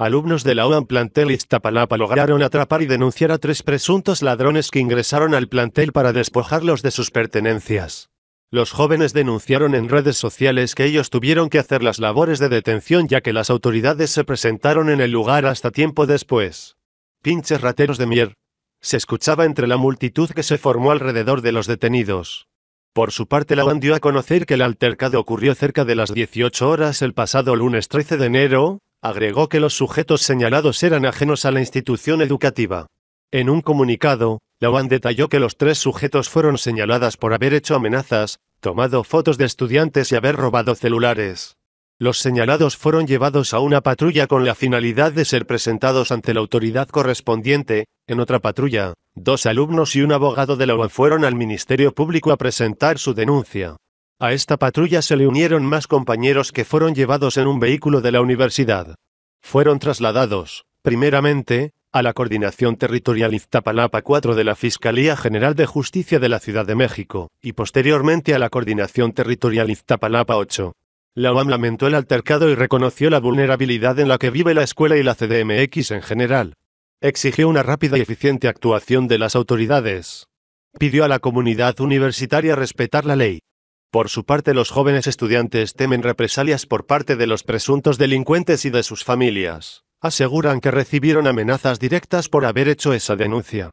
Alumnos de la UAM Plantel Iztapalapa lograron atrapar y denunciar a tres presuntos ladrones que ingresaron al plantel para despojarlos de sus pertenencias. Los jóvenes denunciaron en redes sociales que ellos tuvieron que hacer las labores de detención ya que las autoridades se presentaron en el lugar hasta tiempo después. Pinches rateros de mier. Se escuchaba entre la multitud que se formó alrededor de los detenidos. Por su parte, la UAM dio a conocer que el altercado ocurrió cerca de las 18 horas el pasado lunes 13 de enero, agregó que los sujetos señalados eran ajenos a la institución educativa. En un comunicado, la UAN detalló que los tres sujetos fueron señaladas por haber hecho amenazas, tomado fotos de estudiantes y haber robado celulares. Los señalados fueron llevados a una patrulla con la finalidad de ser presentados ante la autoridad correspondiente. En otra patrulla, dos alumnos y un abogado de la UAN fueron al Ministerio Público a presentar su denuncia. A esta patrulla se le unieron más compañeros que fueron llevados en un vehículo de la universidad. Fueron trasladados, primeramente, a la Coordinación Territorial Iztapalapa 4 de la Fiscalía General de Justicia de la Ciudad de México, y posteriormente a la Coordinación Territorial Iztapalapa 8. La UAM lamentó el altercado y reconoció la vulnerabilidad en la que vive la escuela y la CDMX en general. Exigió una rápida y eficiente actuación de las autoridades. Pidió a la comunidad universitaria respetar la ley, por su parte, los jóvenes estudiantes temen represalias por parte de los presuntos delincuentes y de sus familias. Aseguran que recibieron amenazas directas por haber hecho esa denuncia.